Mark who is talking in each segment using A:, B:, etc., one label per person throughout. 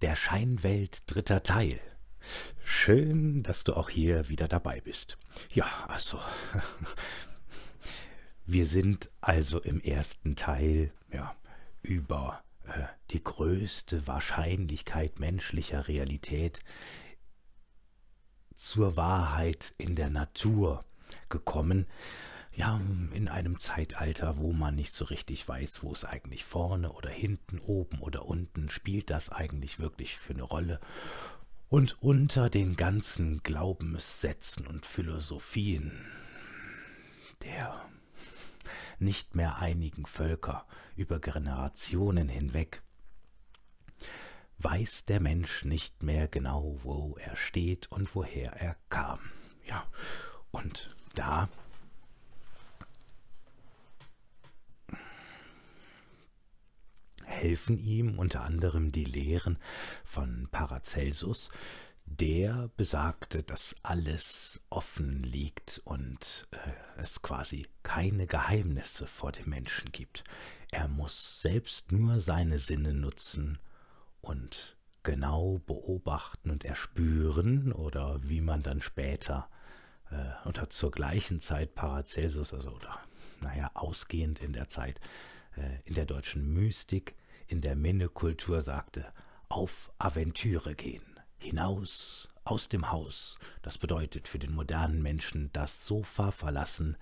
A: Der Scheinwelt dritter Teil. Schön, dass du auch hier wieder dabei bist. Ja, also. Wir sind also im ersten Teil ja, über äh, die größte Wahrscheinlichkeit menschlicher Realität zur Wahrheit in der Natur gekommen ja, in einem Zeitalter, wo man nicht so richtig weiß, wo es eigentlich vorne oder hinten, oben oder unten spielt das eigentlich wirklich für eine Rolle. Und unter den ganzen Glaubenssätzen und Philosophien der nicht mehr einigen Völker über Generationen hinweg weiß der Mensch nicht mehr genau, wo er steht und woher er kam. Ja, und da helfen ihm unter anderem die Lehren von Paracelsus, der besagte, dass alles offen liegt und äh, es quasi keine Geheimnisse vor dem Menschen gibt. Er muss selbst nur seine Sinne nutzen und genau beobachten und erspüren oder wie man dann später äh, oder zur gleichen Zeit Paracelsus, also oder naja, ausgehend in der Zeit äh, in der deutschen Mystik in der Minnekultur sagte, auf Aventüre gehen, hinaus, aus dem Haus. Das bedeutet für den modernen Menschen das Sofa verlassen,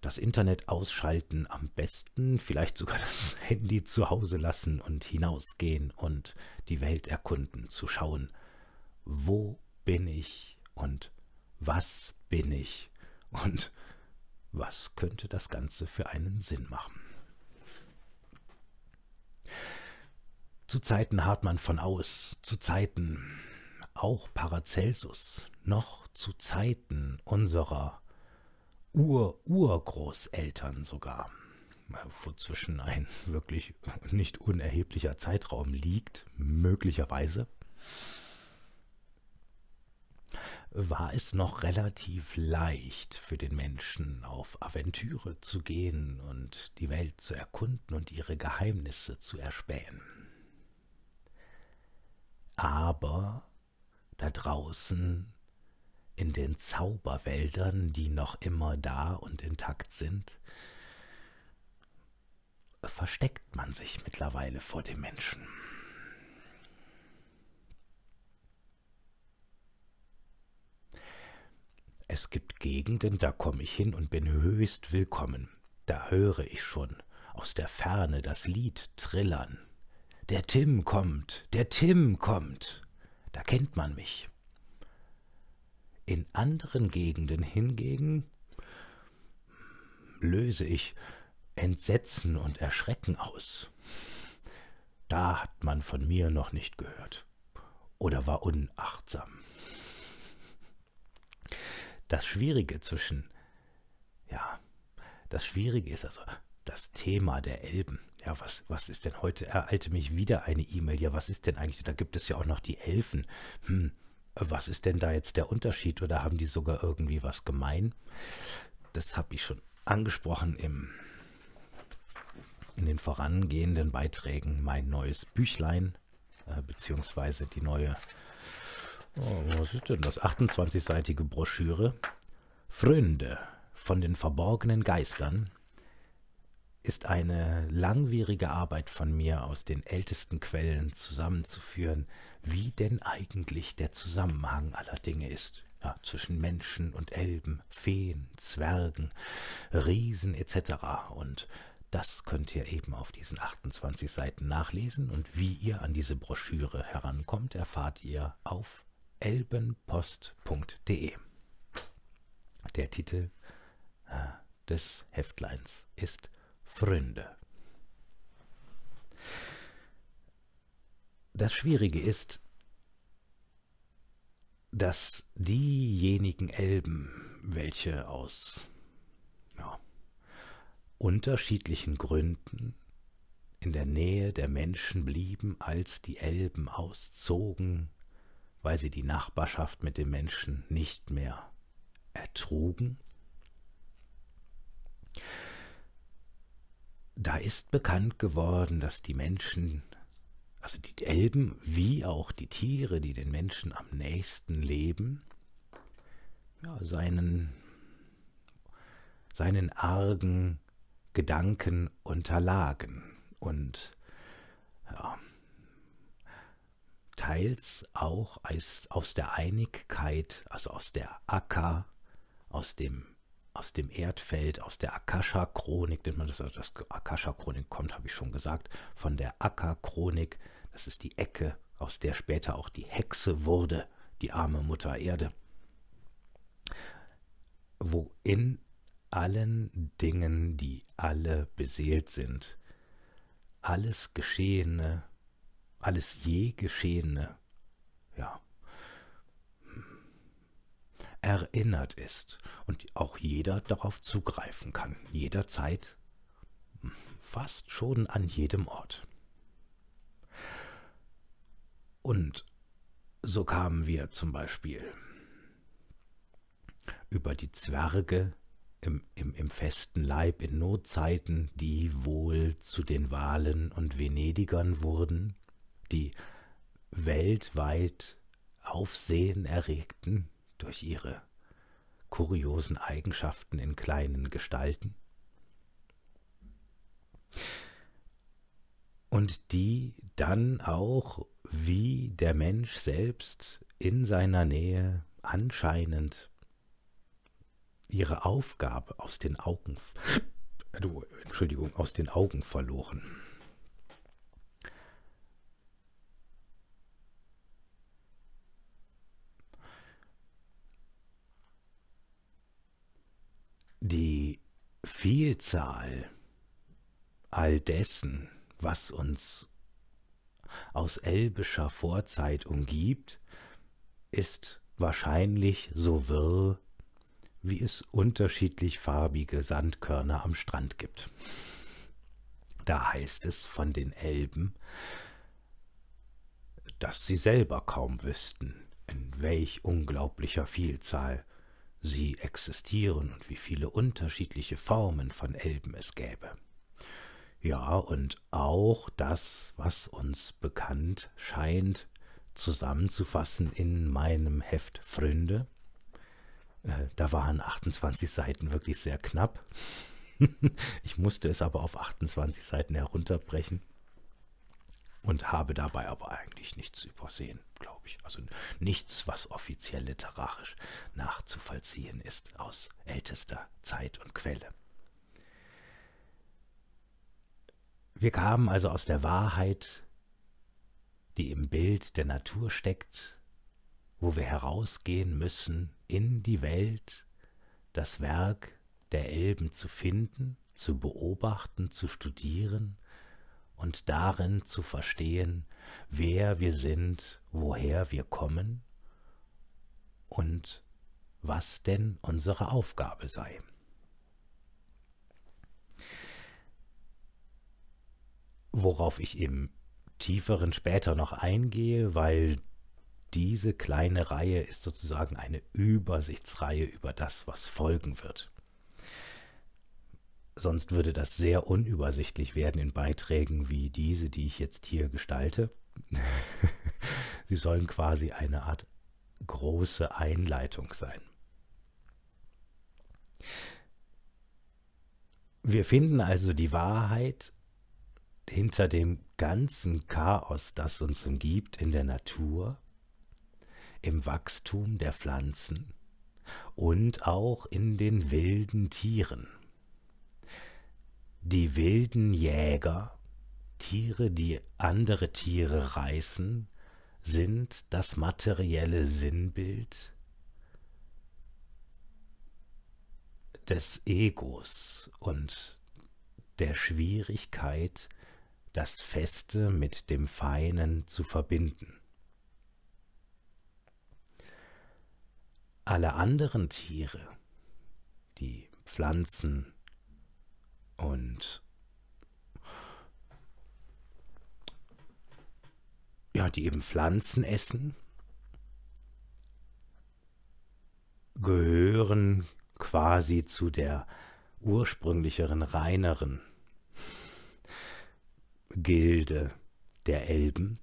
A: das Internet ausschalten, am besten vielleicht sogar das Handy zu Hause lassen und hinausgehen und die Welt erkunden, zu schauen, wo bin ich und was bin ich und was könnte das Ganze für einen Sinn machen. Zu Zeiten Hartmann von Aus, zu Zeiten auch Paracelsus, noch zu Zeiten unserer Ur-Urgroßeltern sogar, äh, wozwischen ein wirklich nicht unerheblicher Zeitraum liegt, möglicherweise, war es noch relativ leicht für den Menschen, auf Aventüre zu gehen und die Welt zu erkunden und ihre Geheimnisse zu erspähen. Aber da draußen in den Zauberwäldern, die noch immer da und intakt sind, versteckt man sich mittlerweile vor dem Menschen. Es gibt Gegenden, da komme ich hin und bin höchst willkommen. Da höre ich schon aus der Ferne das Lied trillern. Der Tim kommt, der Tim kommt. Da kennt man mich. In anderen Gegenden hingegen löse ich Entsetzen und Erschrecken aus. Da hat man von mir noch nicht gehört oder war unachtsam. Das Schwierige zwischen, ja, das Schwierige ist also, das Thema der Elben. Ja, was, was ist denn heute? Ereilte mich wieder eine E-Mail. Ja, was ist denn eigentlich? Da gibt es ja auch noch die Elfen. Hm, was ist denn da jetzt der Unterschied? Oder haben die sogar irgendwie was gemein? Das habe ich schon angesprochen im, in den vorangehenden Beiträgen. Mein neues Büchlein, äh, beziehungsweise die neue, oh, was ist denn das? 28-seitige Broschüre. Freunde von den verborgenen Geistern ist eine langwierige Arbeit von mir, aus den ältesten Quellen zusammenzuführen, wie denn eigentlich der Zusammenhang aller Dinge ist. Ja, zwischen Menschen und Elben, Feen, Zwergen, Riesen etc. Und das könnt ihr eben auf diesen 28 Seiten nachlesen und wie ihr an diese Broschüre herankommt, erfahrt ihr auf elbenpost.de. Der Titel äh, des Heftleins ist Freunde. Das Schwierige ist, dass diejenigen Elben, welche aus ja, unterschiedlichen Gründen in der Nähe der Menschen blieben, als die Elben auszogen, weil sie die Nachbarschaft mit den Menschen nicht mehr ertrugen, da ist bekannt geworden, dass die Menschen, also die Elben, wie auch die Tiere, die den Menschen am nächsten leben, ja, seinen, seinen argen Gedanken unterlagen und ja, teils auch als, aus der Einigkeit, also aus der Acker, aus dem aus dem Erdfeld, aus der Akasha-Chronik, nennt man das, also das Akasha-Chronik kommt, habe ich schon gesagt, von der Akka-Chronik, das ist die Ecke, aus der später auch die Hexe wurde, die arme Mutter Erde, wo in allen Dingen, die alle beseelt sind, alles Geschehene, alles je Geschehene erinnert ist und auch jeder darauf zugreifen kann, jederzeit, fast schon an jedem Ort. Und so kamen wir zum Beispiel über die Zwerge im, im, im festen Leib in Notzeiten, die wohl zu den Walen und Venedigern wurden, die weltweit Aufsehen erregten durch ihre kuriosen Eigenschaften in kleinen Gestalten. Und die dann auch wie der Mensch selbst in seiner Nähe anscheinend ihre Aufgabe aus den Augen, Entschuldigung, aus den Augen verloren. Die Vielzahl all dessen, was uns aus elbischer Vorzeit umgibt, ist wahrscheinlich so wirr, wie es unterschiedlich farbige Sandkörner am Strand gibt. Da heißt es von den Elben, dass sie selber kaum wüssten, in welch unglaublicher Vielzahl sie existieren und wie viele unterschiedliche Formen von Elben es gäbe. Ja, und auch das, was uns bekannt scheint, zusammenzufassen in meinem Heft Fründe. Äh, da waren 28 Seiten wirklich sehr knapp. ich musste es aber auf 28 Seiten herunterbrechen und habe dabei aber eigentlich nichts übersehen, glaube ich. Also nichts, was offiziell literarisch nachzuvollziehen ist aus ältester Zeit und Quelle. Wir kamen also aus der Wahrheit, die im Bild der Natur steckt, wo wir herausgehen müssen in die Welt, das Werk der Elben zu finden, zu beobachten, zu studieren und darin zu verstehen, wer wir sind, woher wir kommen und was denn unsere Aufgabe sei. Worauf ich im tieferen später noch eingehe, weil diese kleine Reihe ist sozusagen eine Übersichtsreihe über das, was folgen wird sonst würde das sehr unübersichtlich werden in Beiträgen wie diese, die ich jetzt hier gestalte. Sie sollen quasi eine Art große Einleitung sein. Wir finden also die Wahrheit hinter dem ganzen Chaos, das uns umgibt in der Natur, im Wachstum der Pflanzen und auch in den wilden Tieren. Die wilden Jäger, Tiere, die andere Tiere reißen, sind das materielle Sinnbild des Egos und der Schwierigkeit, das Feste mit dem Feinen zu verbinden. Alle anderen Tiere, die Pflanzen, und ja, die eben Pflanzen essen, gehören quasi zu der ursprünglicheren, reineren Gilde der Elben,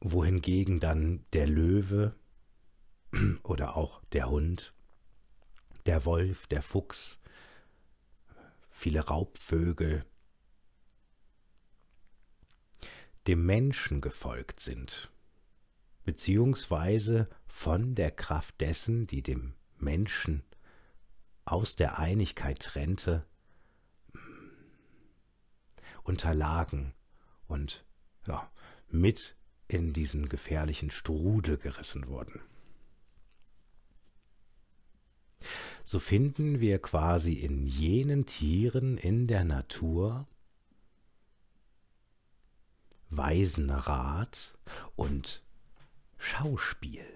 A: wohingegen dann der Löwe oder auch der Hund der Wolf, der Fuchs, viele Raubvögel, dem Menschen gefolgt sind, beziehungsweise von der Kraft dessen, die dem Menschen aus der Einigkeit trennte, unterlagen und ja, mit in diesen gefährlichen Strudel gerissen wurden. so finden wir quasi in jenen Tieren in der Natur weisen Rat und Schauspiel.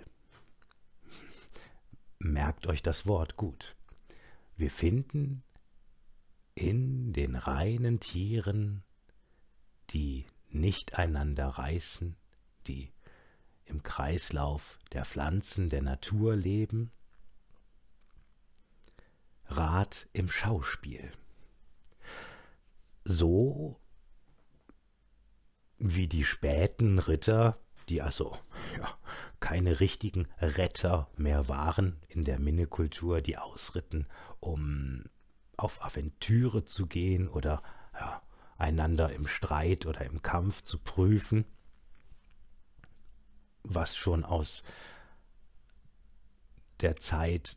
A: Merkt euch das Wort gut. Wir finden in den reinen Tieren, die nicht einander reißen, die im Kreislauf der Pflanzen der Natur leben, Rat im Schauspiel. So wie die späten Ritter, die also ja, keine richtigen Retter mehr waren in der Minnekultur, die ausritten, um auf Aventüre zu gehen oder ja, einander im Streit oder im Kampf zu prüfen, was schon aus der Zeit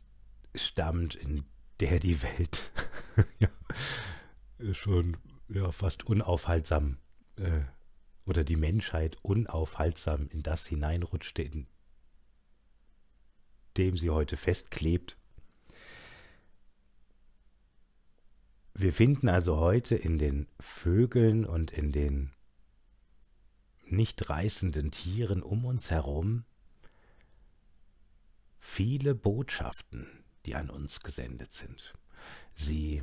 A: stammt, in der die Welt ja, schon ja, fast unaufhaltsam äh, oder die Menschheit unaufhaltsam in das hineinrutschte, in dem sie heute festklebt. Wir finden also heute in den Vögeln und in den nicht reißenden Tieren um uns herum viele Botschaften die an uns gesendet sind. Sie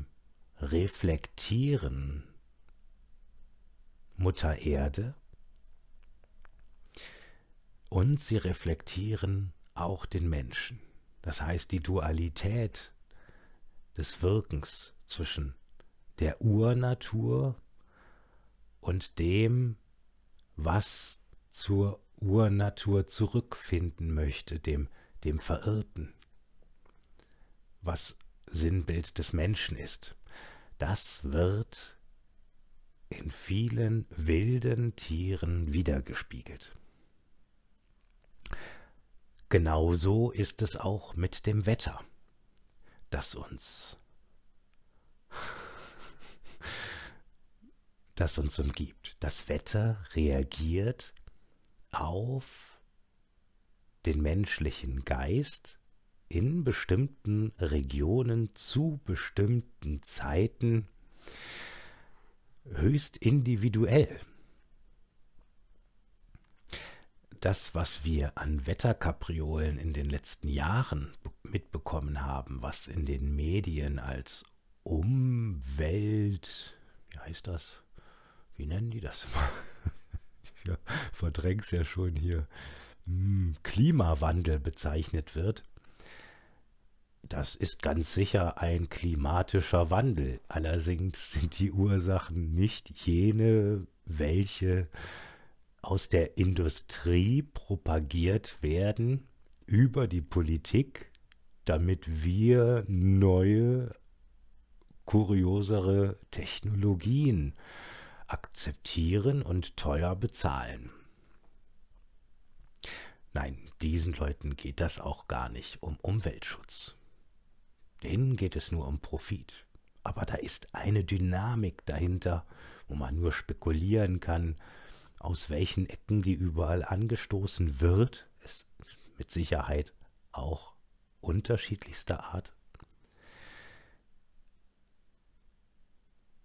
A: reflektieren Mutter Erde und sie reflektieren auch den Menschen. Das heißt, die Dualität des Wirkens zwischen der Urnatur und dem, was zur Urnatur zurückfinden möchte, dem, dem Verirrten was Sinnbild des Menschen ist. Das wird in vielen wilden Tieren wiedergespiegelt. Genauso ist es auch mit dem Wetter, das uns, das uns umgibt. Das Wetter reagiert auf den menschlichen Geist in bestimmten Regionen zu bestimmten Zeiten höchst individuell. Das, was wir an Wetterkapriolen in den letzten Jahren mitbekommen haben, was in den Medien als Umwelt, wie heißt das? Wie nennen die das immer? ich verdräng's ja schon hier. Hm, Klimawandel bezeichnet wird, das ist ganz sicher ein klimatischer Wandel. Allerdings sind die Ursachen nicht jene, welche aus der Industrie propagiert werden über die Politik, damit wir neue, kuriosere Technologien akzeptieren und teuer bezahlen. Nein, diesen Leuten geht das auch gar nicht um Umweltschutz. Denen geht es nur um Profit. Aber da ist eine Dynamik dahinter, wo man nur spekulieren kann, aus welchen Ecken die überall angestoßen wird. Es Ist mit Sicherheit auch unterschiedlichster Art.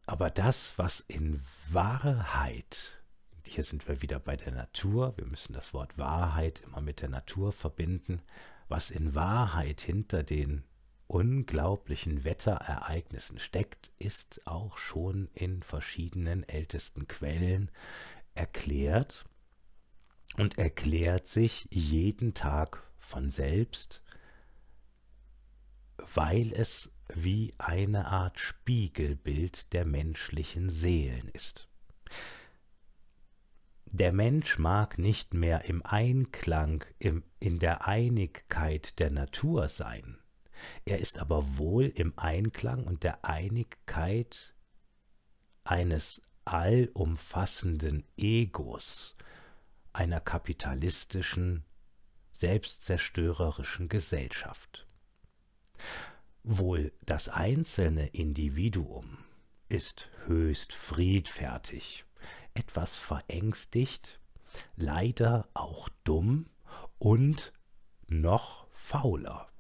A: Aber das, was in Wahrheit, hier sind wir wieder bei der Natur, wir müssen das Wort Wahrheit immer mit der Natur verbinden, was in Wahrheit hinter den unglaublichen Wetterereignissen steckt, ist auch schon in verschiedenen ältesten Quellen erklärt und erklärt sich jeden Tag von selbst, weil es wie eine Art Spiegelbild der menschlichen Seelen ist. Der Mensch mag nicht mehr im Einklang, im, in der Einigkeit der Natur sein, er ist aber wohl im Einklang und der Einigkeit eines allumfassenden Egos einer kapitalistischen, selbstzerstörerischen Gesellschaft. Wohl das einzelne Individuum ist höchst friedfertig, etwas verängstigt, leider auch dumm und noch fauler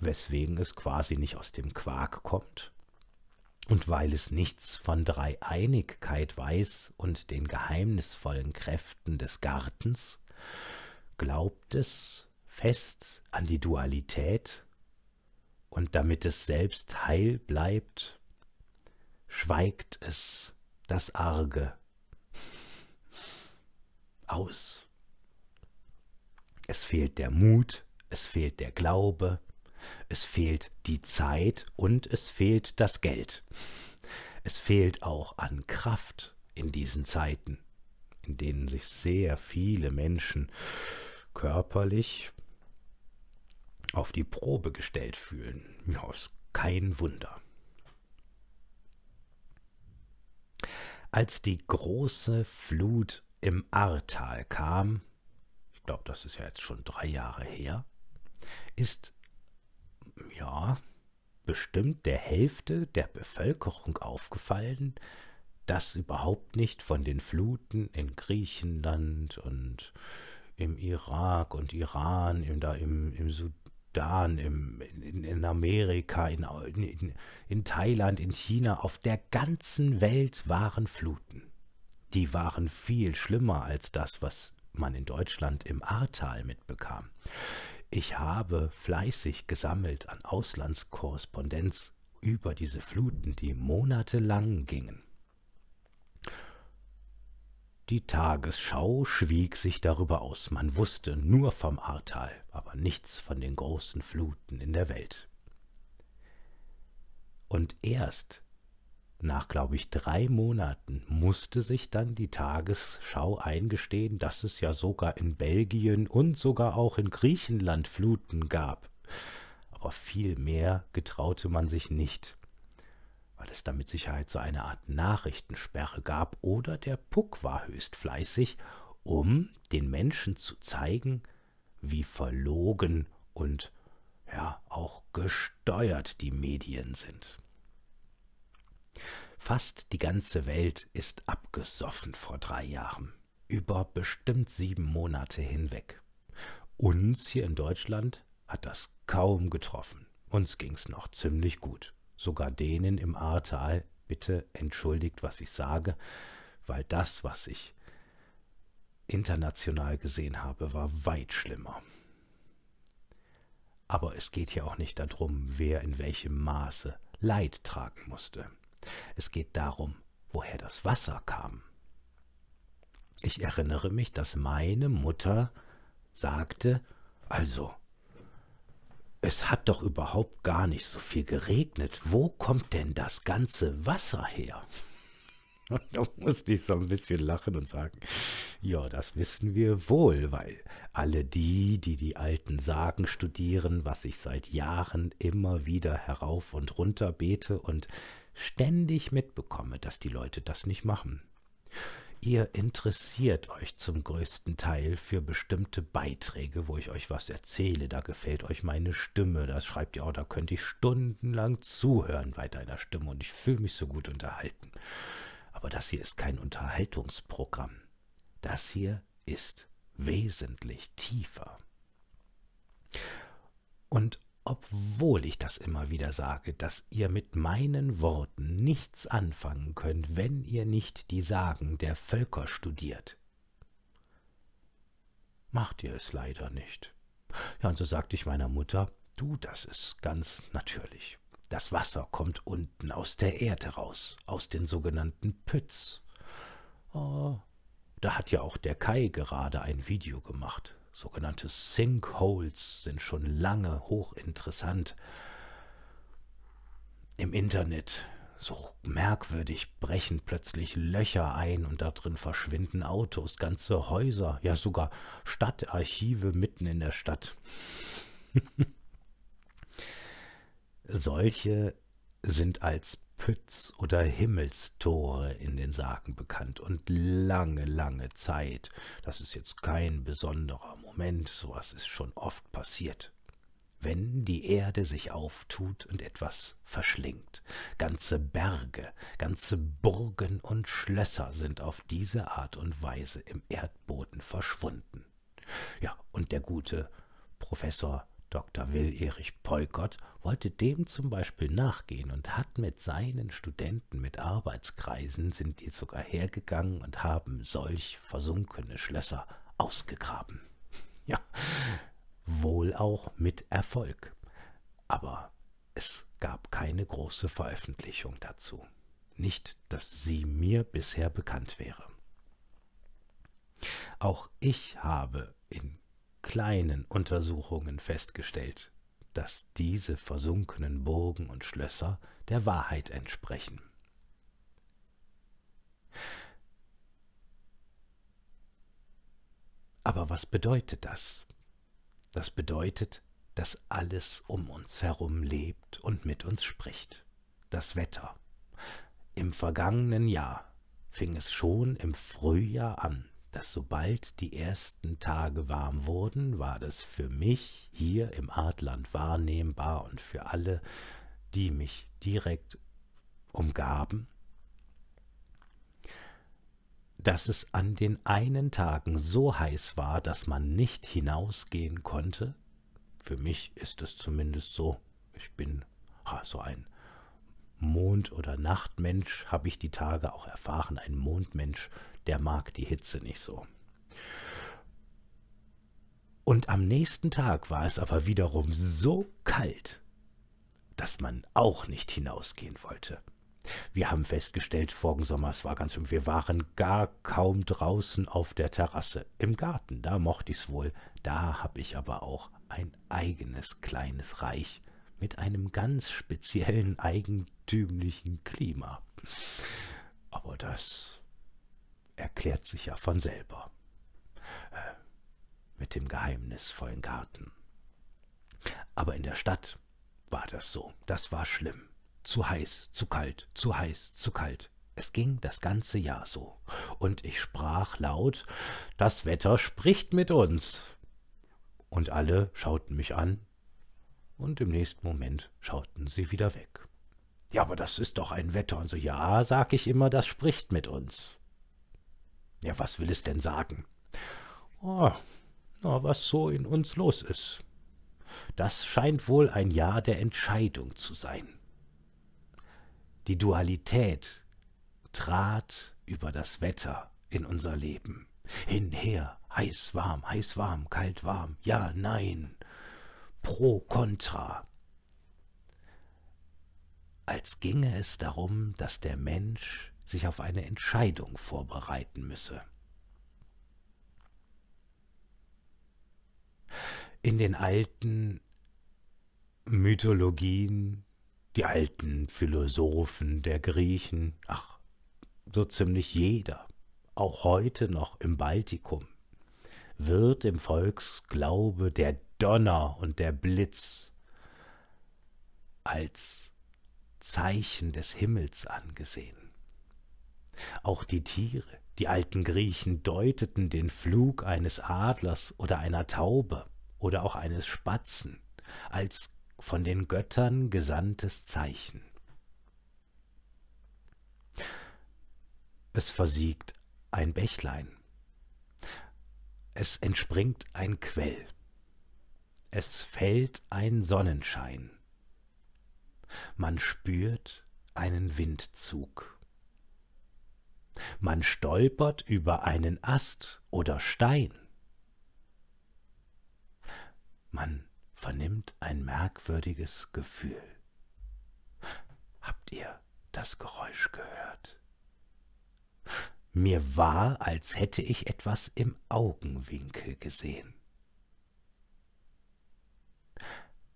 A: weswegen es quasi nicht aus dem Quark kommt. Und weil es nichts von Dreieinigkeit weiß und den geheimnisvollen Kräften des Gartens, glaubt es fest an die Dualität und damit es selbst heil bleibt, schweigt es das Arge aus. Es fehlt der Mut, es fehlt der Glaube, es fehlt die Zeit und es fehlt das Geld. Es fehlt auch an Kraft in diesen Zeiten, in denen sich sehr viele Menschen körperlich auf die Probe gestellt fühlen. Ja, ist kein Wunder. Als die große Flut im Ahrtal kam, ich glaube, das ist ja jetzt schon drei Jahre her, ist ja, bestimmt der Hälfte der Bevölkerung aufgefallen, dass überhaupt nicht von den Fluten in Griechenland und im Irak und Iran, im, da im, im Sudan, im, in, in Amerika, in, in, in Thailand, in China, auf der ganzen Welt waren Fluten. Die waren viel schlimmer als das, was man in Deutschland im Ahrtal mitbekam. Ich habe fleißig gesammelt an Auslandskorrespondenz über diese Fluten, die monatelang gingen. Die Tagesschau schwieg sich darüber aus. Man wusste nur vom Ahrtal, aber nichts von den großen Fluten in der Welt. Und erst nach, glaube ich, drei Monaten musste sich dann die Tagesschau eingestehen, dass es ja sogar in Belgien und sogar auch in Griechenland Fluten gab. Aber viel mehr getraute man sich nicht, weil es da mit Sicherheit so eine Art Nachrichtensperre gab oder der Puck war höchst fleißig, um den Menschen zu zeigen, wie verlogen und ja auch gesteuert die Medien sind. Fast die ganze Welt ist abgesoffen vor drei Jahren. Über bestimmt sieben Monate hinweg. Uns hier in Deutschland hat das kaum getroffen. Uns ging's noch ziemlich gut. Sogar denen im Ahrtal, bitte entschuldigt, was ich sage, weil das, was ich international gesehen habe, war weit schlimmer. Aber es geht ja auch nicht darum, wer in welchem Maße Leid tragen musste. Es geht darum, woher das Wasser kam. Ich erinnere mich, dass meine Mutter sagte, also, es hat doch überhaupt gar nicht so viel geregnet. Wo kommt denn das ganze Wasser her? Und da musste ich so ein bisschen lachen und sagen, ja, das wissen wir wohl, weil alle die, die die alten Sagen studieren, was ich seit Jahren immer wieder herauf und runter bete und ständig mitbekomme, dass die Leute das nicht machen. Ihr interessiert euch zum größten Teil für bestimmte Beiträge, wo ich euch was erzähle. Da gefällt euch meine Stimme. Da schreibt ihr auch, oh, da könnte ich stundenlang zuhören bei deiner Stimme und ich fühle mich so gut unterhalten. Aber das hier ist kein Unterhaltungsprogramm. Das hier ist wesentlich tiefer. Und obwohl ich das immer wieder sage, dass ihr mit meinen Worten nichts anfangen könnt, wenn ihr nicht die Sagen der Völker studiert. Macht ihr es leider nicht. Ja, und so sagte ich meiner Mutter, du, das ist ganz natürlich. Das Wasser kommt unten aus der Erde raus, aus den sogenannten Pütz. Oh, da hat ja auch der Kai gerade ein Video gemacht. Sogenannte Sinkholes sind schon lange hochinteressant. Im Internet so merkwürdig brechen plötzlich Löcher ein und da drin verschwinden Autos, ganze Häuser, ja sogar Stadtarchive mitten in der Stadt. Solche sind als Pütz oder Himmelstore in den Sagen bekannt und lange, lange Zeit. Das ist jetzt kein besonderer Moment, sowas ist schon oft passiert. Wenn die Erde sich auftut und etwas verschlingt. Ganze Berge, ganze Burgen und Schlösser sind auf diese Art und Weise im Erdboden verschwunden. Ja, und der gute Professor Dr. Will Erich Peukert wollte dem zum Beispiel nachgehen und hat mit seinen Studenten, mit Arbeitskreisen, sind die sogar hergegangen und haben solch versunkene Schlösser ausgegraben. Ja, wohl auch mit Erfolg. Aber es gab keine große Veröffentlichung dazu. Nicht, dass sie mir bisher bekannt wäre. Auch ich habe in kleinen Untersuchungen festgestellt, dass diese versunkenen Burgen und Schlösser der Wahrheit entsprechen. Aber was bedeutet das? Das bedeutet, dass alles um uns herum lebt und mit uns spricht. Das Wetter. Im vergangenen Jahr fing es schon im Frühjahr an, dass sobald die ersten Tage warm wurden, war das für mich hier im Artland wahrnehmbar und für alle, die mich direkt umgaben, dass es an den einen Tagen so heiß war, dass man nicht hinausgehen konnte. Für mich ist es zumindest so. Ich bin ha, so ein Mond- oder Nachtmensch, habe ich die Tage auch erfahren, ein Mondmensch, der mag die Hitze nicht so. Und am nächsten Tag war es aber wiederum so kalt, dass man auch nicht hinausgehen wollte. Wir haben festgestellt, vorigen Sommer, es war ganz schön, wir waren gar kaum draußen auf der Terrasse. Im Garten, da mochte ich's wohl, da habe ich aber auch ein eigenes kleines Reich mit einem ganz speziellen, eigentümlichen Klima. Aber das erklärt sich ja von selber. Äh, mit dem geheimnisvollen Garten. Aber in der Stadt war das so. Das war schlimm. Zu heiß, zu kalt, zu heiß, zu kalt. Es ging das ganze Jahr so. Und ich sprach laut, das Wetter spricht mit uns. Und alle schauten mich an, und im nächsten Moment schauten sie wieder weg. Ja, aber das ist doch ein Wetter und so. Ja, sag ich immer, das spricht mit uns. Ja, was will es denn sagen? Oh, na, was so in uns los ist. Das scheint wohl ein Jahr der Entscheidung zu sein. Die Dualität trat über das Wetter in unser Leben. Hinher, heiß, warm, heiß, warm, kalt, warm, ja, nein, pro, contra. Als ginge es darum, dass der Mensch sich auf eine Entscheidung vorbereiten müsse. In den alten Mythologien, die alten Philosophen der Griechen, ach, so ziemlich jeder, auch heute noch im Baltikum, wird im Volksglaube der Donner und der Blitz als Zeichen des Himmels angesehen. Auch die Tiere, die alten Griechen deuteten den Flug eines Adlers oder einer Taube oder auch eines Spatzen als von den Göttern gesandtes Zeichen. Es versiegt ein Bächlein. Es entspringt ein Quell. Es fällt ein Sonnenschein. Man spürt einen Windzug man stolpert über einen Ast oder Stein. Man vernimmt ein merkwürdiges Gefühl. Habt ihr das Geräusch gehört? Mir war, als hätte ich etwas im Augenwinkel gesehen.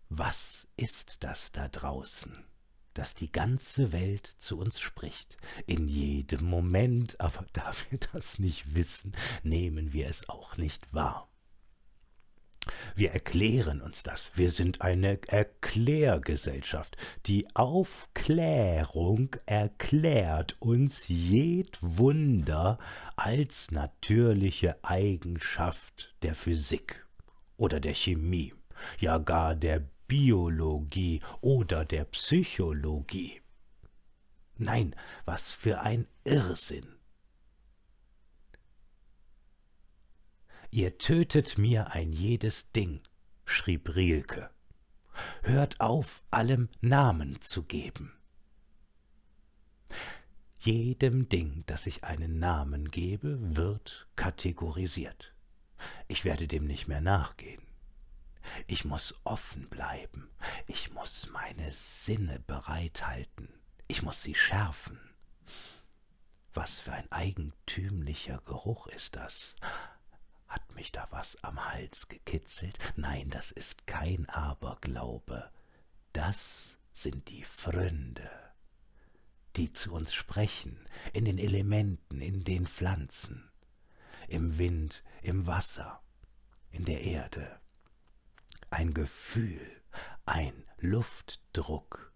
A: Was ist das da draußen? dass die ganze Welt zu uns spricht. In jedem Moment, aber da wir das nicht wissen, nehmen wir es auch nicht wahr. Wir erklären uns das. Wir sind eine Erklärgesellschaft. Die Aufklärung erklärt uns jed Wunder als natürliche Eigenschaft der Physik oder der Chemie, ja gar der Biologie oder der Psychologie. Nein, was für ein Irrsinn. Ihr tötet mir ein jedes Ding, schrieb Rielke. Hört auf, allem Namen zu geben. Jedem Ding, das ich einen Namen gebe, wird kategorisiert. Ich werde dem nicht mehr nachgehen. Ich muss offen bleiben. Ich muss meine Sinne bereithalten. Ich muss sie schärfen. Was für ein eigentümlicher Geruch ist das? Hat mich da was am Hals gekitzelt? Nein, das ist kein Aberglaube. Das sind die Fründe, die zu uns sprechen, in den Elementen, in den Pflanzen, im Wind, im Wasser, in der Erde ein Gefühl, ein Luftdruck.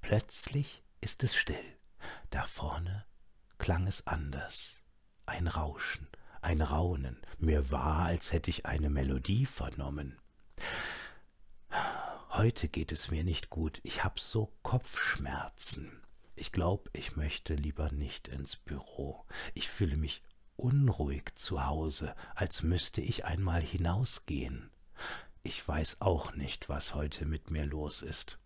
A: Plötzlich ist es still. Da vorne klang es anders. Ein Rauschen, ein Raunen. Mir war, als hätte ich eine Melodie vernommen. Heute geht es mir nicht gut. Ich habe so Kopfschmerzen. Ich glaube, ich möchte lieber nicht ins Büro. Ich fühle mich unruhig zu Hause, als müsste ich einmal hinausgehen. Ich weiß auch nicht, was heute mit mir los ist.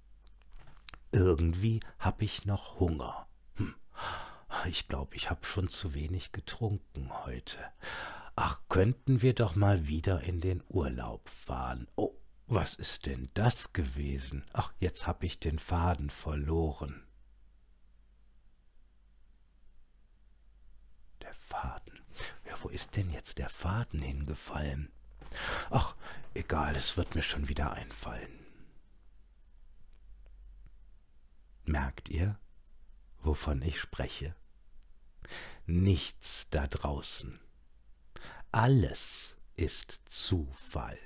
A: Irgendwie hab ich noch Hunger. Hm. Ich glaube, ich hab schon zu wenig getrunken heute. Ach, könnten wir doch mal wieder in den Urlaub fahren. Oh, was ist denn das gewesen? Ach, jetzt hab ich den Faden verloren. Der Faden. Ja, wo ist denn jetzt der Faden hingefallen? Ach, egal, es wird mir schon wieder einfallen. Merkt ihr, wovon ich spreche? Nichts da draußen. Alles ist Zufall.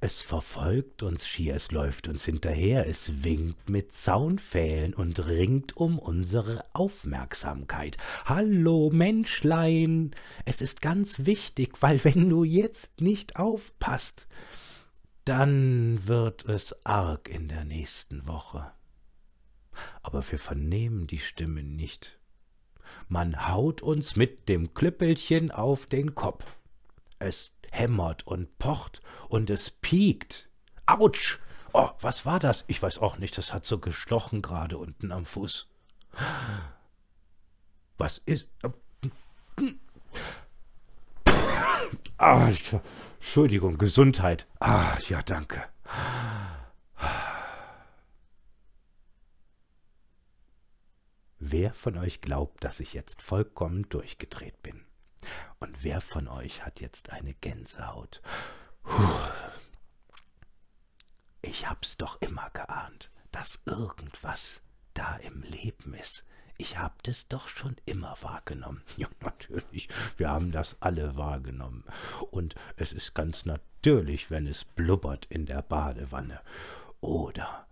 A: Es verfolgt uns schier, es läuft uns hinterher, es winkt mit Zaunpfählen und ringt um unsere Aufmerksamkeit. Hallo Menschlein, es ist ganz wichtig, weil wenn du jetzt nicht aufpasst, dann wird es arg in der nächsten Woche. Aber wir vernehmen die Stimme nicht. Man haut uns mit dem Klüppelchen auf den Kopf. Es hämmert und pocht und es piekt. Autsch! Oh, was war das? Ich weiß auch nicht, das hat so gestochen gerade unten am Fuß. Was ist. Ah, Entschuldigung, Gesundheit. Ah, ja, danke. Wer von euch glaubt, dass ich jetzt vollkommen durchgedreht bin? Und wer von euch hat jetzt eine Gänsehaut? Puh. Ich hab's doch immer geahnt, dass irgendwas da im Leben ist. Ich hab das doch schon immer wahrgenommen. Ja, natürlich, wir haben das alle wahrgenommen. Und es ist ganz natürlich, wenn es blubbert in der Badewanne. Oder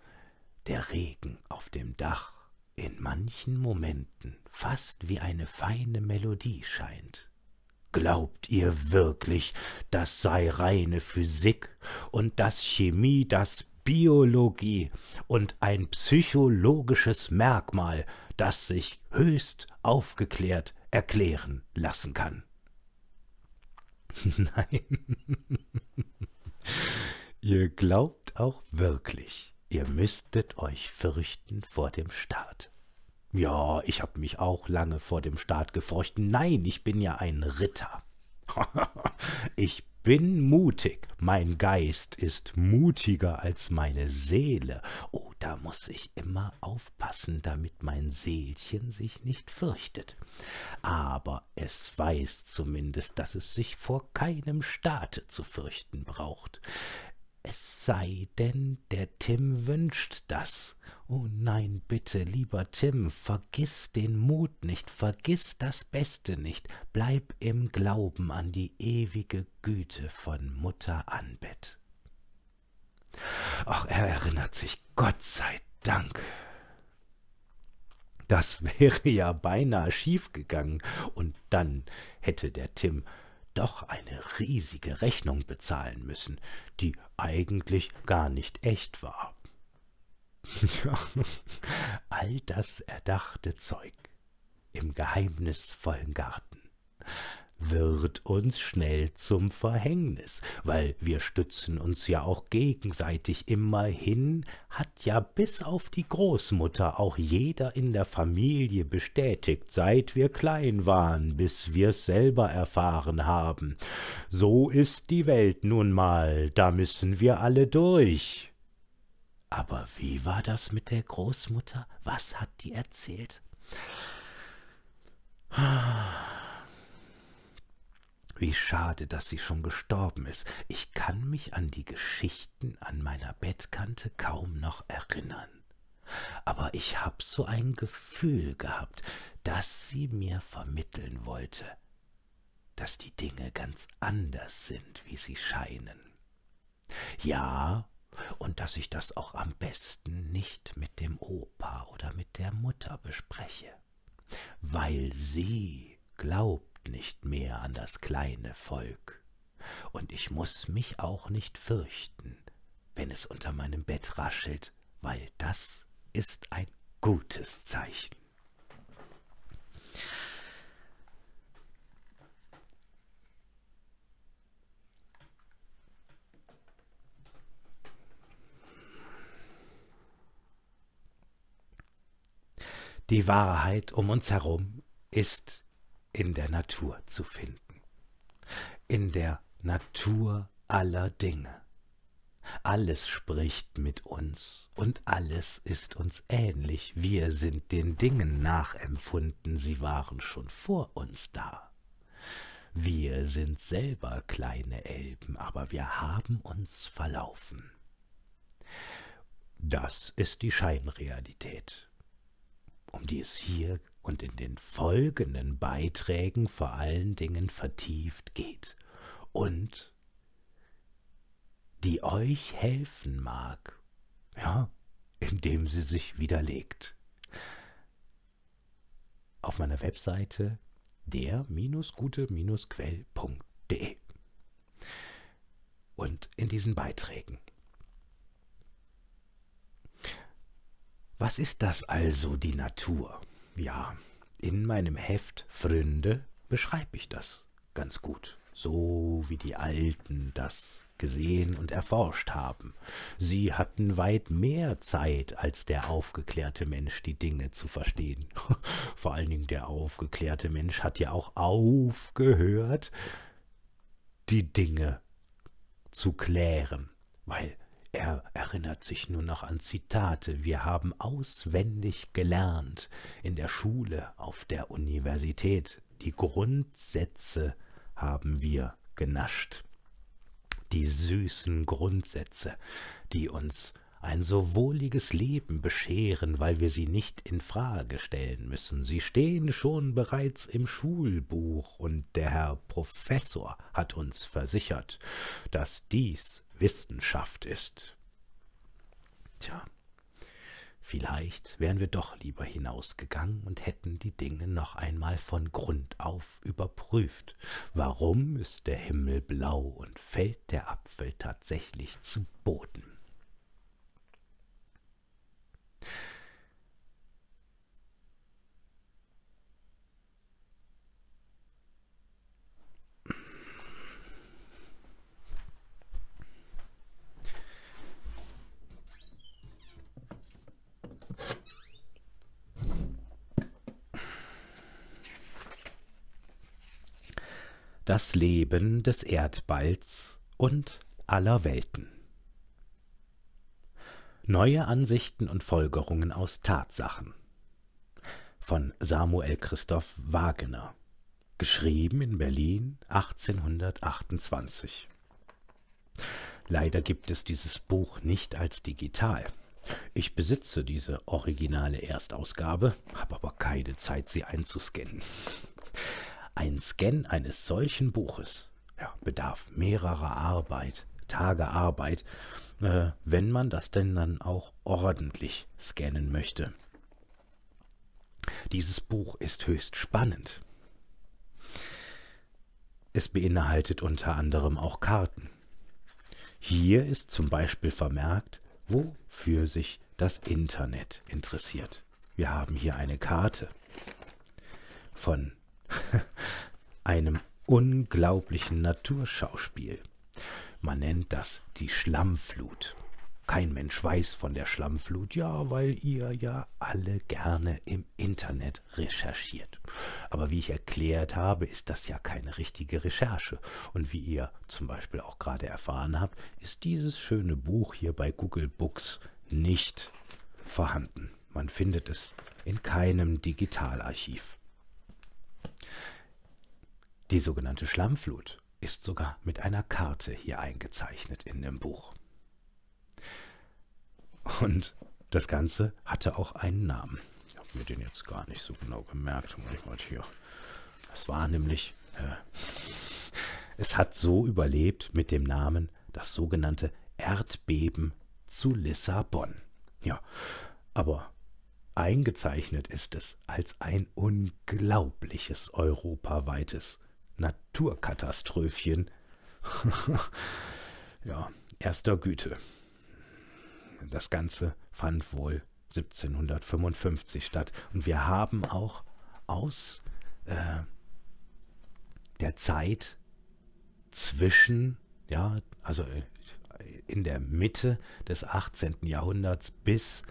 A: der Regen auf dem Dach in manchen Momenten fast wie eine feine Melodie scheint. Glaubt ihr wirklich, das sei reine Physik und das Chemie, das Biologie und ein psychologisches Merkmal, das sich höchst aufgeklärt erklären lassen kann? Nein. ihr glaubt auch wirklich, ihr müsstet euch fürchten vor dem Staat. Ja, ich habe mich auch lange vor dem Staat gefurcht. Nein, ich bin ja ein Ritter. ich bin mutig. Mein Geist ist mutiger als meine Seele. Oh, da muss ich immer aufpassen, damit mein Seelchen sich nicht fürchtet. Aber es weiß zumindest, dass es sich vor keinem Staate zu fürchten braucht. Es sei denn, der Tim wünscht das. Oh nein, bitte, lieber Tim, vergiss den Mut nicht, vergiss das Beste nicht, bleib im Glauben an die ewige Güte von Mutter Anbett. Ach, er erinnert sich, Gott sei Dank. Das wäre ja beinahe schiefgegangen, und dann hätte der Tim doch eine riesige Rechnung bezahlen müssen, die eigentlich gar nicht echt war. all das erdachte Zeug im geheimnisvollen Garten wird uns schnell zum Verhängnis, weil wir stützen uns ja auch gegenseitig immerhin, hat ja bis auf die Großmutter auch jeder in der Familie bestätigt, seit wir klein waren, bis wir's selber erfahren haben. So ist die Welt nun mal, da müssen wir alle durch. Aber wie war das mit der Großmutter? Was hat die erzählt? Ah. Wie schade, dass sie schon gestorben ist. Ich kann mich an die Geschichten an meiner Bettkante kaum noch erinnern. Aber ich habe so ein Gefühl gehabt, dass sie mir vermitteln wollte, dass die Dinge ganz anders sind, wie sie scheinen. Ja, und dass ich das auch am besten nicht mit dem Opa oder mit der Mutter bespreche, weil sie glaubt, glaubt nicht mehr an das kleine Volk, und ich muß mich auch nicht fürchten, wenn es unter meinem Bett raschelt, weil das ist ein gutes Zeichen. Die Wahrheit um uns herum ist in der Natur zu finden. In der Natur aller Dinge. Alles spricht mit uns und alles ist uns ähnlich. Wir sind den Dingen nachempfunden, sie waren schon vor uns da. Wir sind selber kleine Elben, aber wir haben uns verlaufen. Das ist die Scheinrealität, um die es hier und in den folgenden Beiträgen vor allen Dingen vertieft geht und die euch helfen mag, ja, indem sie sich widerlegt. Auf meiner Webseite der-gute-quell.de und in diesen Beiträgen. Was ist das also, die Natur? ja, in meinem Heft Fründe beschreibe ich das ganz gut, so wie die Alten das gesehen und erforscht haben. Sie hatten weit mehr Zeit als der aufgeklärte Mensch, die Dinge zu verstehen. Vor allen Dingen der aufgeklärte Mensch hat ja auch aufgehört, die Dinge zu klären, weil er erinnert sich nur noch an Zitate. Wir haben auswendig gelernt in der Schule, auf der Universität. Die Grundsätze haben wir genascht. Die süßen Grundsätze, die uns ein so wohliges Leben bescheren, weil wir sie nicht in Frage stellen müssen. Sie stehen schon bereits im Schulbuch und der Herr Professor hat uns versichert, dass dies Wissenschaft ist. Tja, vielleicht wären wir doch lieber hinausgegangen und hätten die Dinge noch einmal von Grund auf überprüft. Warum ist der Himmel blau und fällt der Apfel tatsächlich zu Boden? das Leben des Erdballs und aller Welten. Neue Ansichten und Folgerungen aus Tatsachen von Samuel Christoph Wagener, geschrieben in Berlin 1828. Leider gibt es dieses Buch nicht als digital. Ich besitze diese originale Erstausgabe, habe aber keine Zeit, sie einzuscannen. Ein Scan eines solchen Buches ja, bedarf mehrerer Arbeit, Tage Arbeit, äh, wenn man das denn dann auch ordentlich scannen möchte. Dieses Buch ist höchst spannend. Es beinhaltet unter anderem auch Karten. Hier ist zum Beispiel vermerkt, wofür sich das Internet interessiert. Wir haben hier eine Karte von einem unglaublichen Naturschauspiel. Man nennt das die Schlammflut. Kein Mensch weiß von der Schlammflut, ja, weil ihr ja alle gerne im Internet recherchiert. Aber wie ich erklärt habe, ist das ja keine richtige Recherche. Und wie ihr zum Beispiel auch gerade erfahren habt, ist dieses schöne Buch hier bei Google Books nicht vorhanden. Man findet es in keinem Digitalarchiv. Die sogenannte Schlammflut ist sogar mit einer Karte hier eingezeichnet in dem Buch. Und das Ganze hatte auch einen Namen. Ich habe mir den jetzt gar nicht so genau gemerkt. hier. Das war nämlich, äh, es hat so überlebt mit dem Namen das sogenannte Erdbeben zu Lissabon. Ja, aber eingezeichnet ist es als ein unglaubliches europaweites Naturkatastrophchen. ja, erster Güte. Das Ganze fand wohl 1755 statt. Und wir haben auch aus äh, der Zeit zwischen, ja, also äh, in der Mitte des 18. Jahrhunderts bis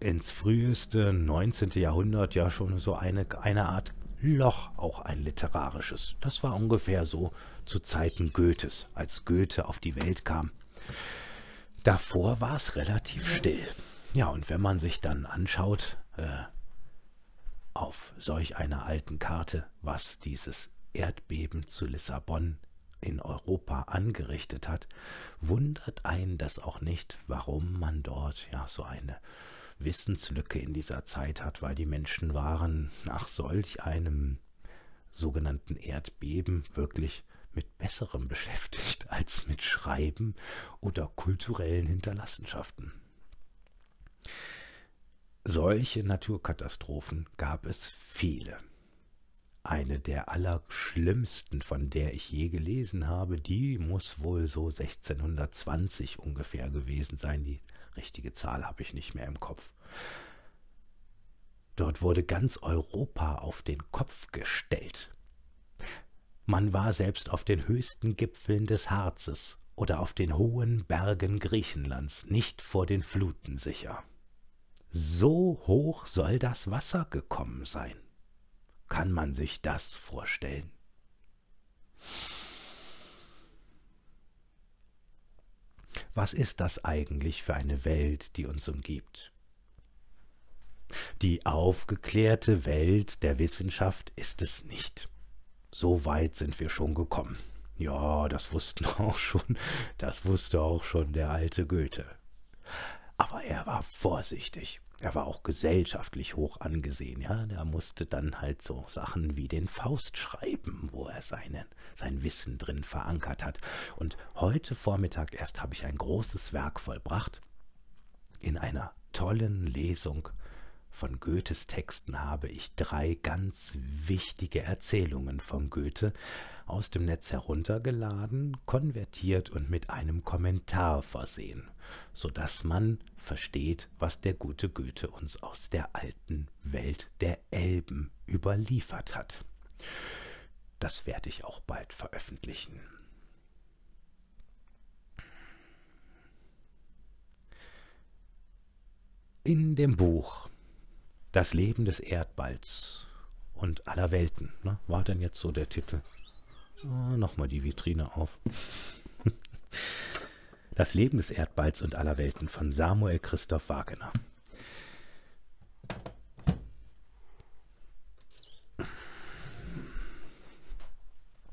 A: ins früheste 19. Jahrhundert ja schon so eine, eine Art Loch auch ein literarisches. Das war ungefähr so zu Zeiten Goethes, als Goethe auf die Welt kam. Davor war es relativ still. Ja, und wenn man sich dann anschaut äh, auf solch einer alten Karte, was dieses Erdbeben zu Lissabon in Europa angerichtet hat, wundert einen das auch nicht, warum man dort ja so eine Wissenslücke in dieser Zeit hat, weil die Menschen waren nach solch einem sogenannten Erdbeben wirklich mit Besserem beschäftigt als mit Schreiben oder kulturellen Hinterlassenschaften. Solche Naturkatastrophen gab es viele. Eine der allerschlimmsten, von der ich je gelesen habe, die muss wohl so 1620 ungefähr gewesen sein, die richtige Zahl habe ich nicht mehr im Kopf. Dort wurde ganz Europa auf den Kopf gestellt. Man war selbst auf den höchsten Gipfeln des Harzes oder auf den hohen Bergen Griechenlands nicht vor den Fluten sicher. So hoch soll das Wasser gekommen sein. Kann man sich das vorstellen? was ist das eigentlich für eine Welt, die uns umgibt? Die aufgeklärte Welt der Wissenschaft ist es nicht. So weit sind wir schon gekommen. Ja, das wussten auch schon, das wusste auch schon der alte Goethe. Aber er war vorsichtig er war auch gesellschaftlich hoch angesehen. Ja, er musste dann halt so Sachen wie den Faust schreiben, wo er seinen, sein Wissen drin verankert hat. Und heute Vormittag erst habe ich ein großes Werk vollbracht in einer tollen Lesung von Goethes Texten habe ich drei ganz wichtige Erzählungen von Goethe aus dem Netz heruntergeladen, konvertiert und mit einem Kommentar versehen, sodass man versteht, was der gute Goethe uns aus der alten Welt der Elben überliefert hat. Das werde ich auch bald veröffentlichen. In dem Buch das Leben des Erdballs und aller Welten. Ne? War denn jetzt so der Titel? So, ah, Nochmal die Vitrine auf. das Leben des Erdballs und aller Welten von Samuel Christoph Wagener.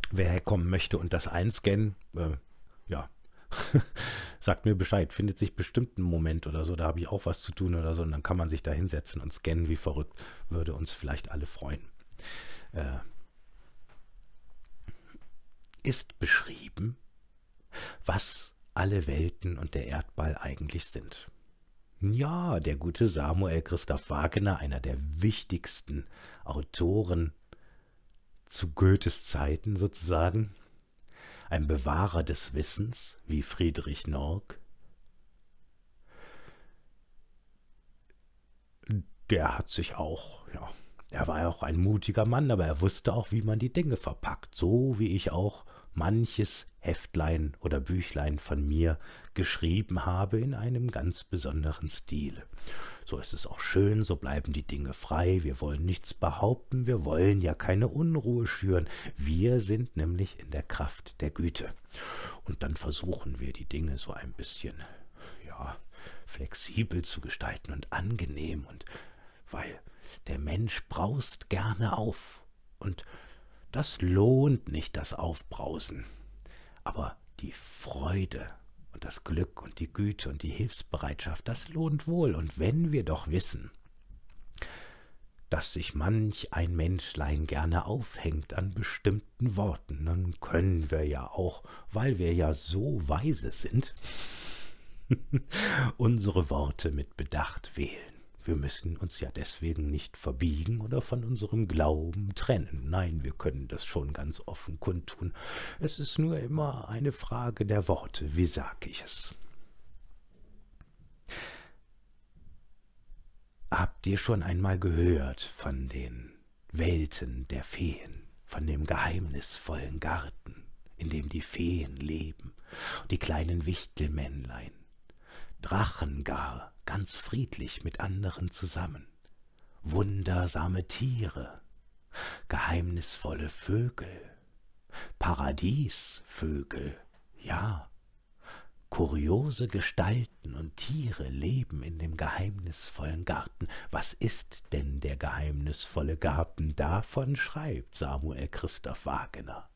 A: Wer herkommen möchte und das einscannen, äh, ja, sagt mir Bescheid, findet sich bestimmt ein Moment oder so, da habe ich auch was zu tun oder so. Und dann kann man sich da hinsetzen und scannen wie verrückt. Würde uns vielleicht alle freuen. Äh, ist beschrieben, was alle Welten und der Erdball eigentlich sind. Ja, der gute Samuel Christoph Wagner, einer der wichtigsten Autoren zu Goethes Zeiten sozusagen, ein Bewahrer des Wissens wie Friedrich Norg? Der hat sich auch, ja, er war auch ein mutiger Mann, aber er wusste auch, wie man die Dinge verpackt, so wie ich auch manches Heftlein oder Büchlein von mir geschrieben habe in einem ganz besonderen Stil. So ist es auch schön, so bleiben die Dinge frei, wir wollen nichts behaupten, wir wollen ja keine Unruhe schüren, wir sind nämlich in der Kraft der Güte. Und dann versuchen wir die Dinge so ein bisschen, ja, flexibel zu gestalten und angenehm und weil der Mensch braust gerne auf und das lohnt nicht das Aufbrausen, aber die Freude und das Glück und die Güte und die Hilfsbereitschaft, das lohnt wohl. Und wenn wir doch wissen, dass sich manch ein Menschlein gerne aufhängt an bestimmten Worten, dann können wir ja auch, weil wir ja so weise sind, unsere Worte mit Bedacht wählen. Wir müssen uns ja deswegen nicht verbiegen oder von unserem Glauben trennen. Nein, wir können das schon ganz offen kundtun. Es ist nur immer eine Frage der Worte. Wie sage ich es? Habt ihr schon einmal gehört von den Welten der Feen, von dem geheimnisvollen Garten, in dem die Feen leben, die kleinen Wichtelmännlein, Drachengar, ganz friedlich mit anderen zusammen. Wundersame Tiere, geheimnisvolle Vögel, Paradiesvögel, ja, Kuriose Gestalten und Tiere leben in dem geheimnisvollen Garten. Was ist denn der geheimnisvolle Garten? Davon schreibt Samuel Christoph Wagener.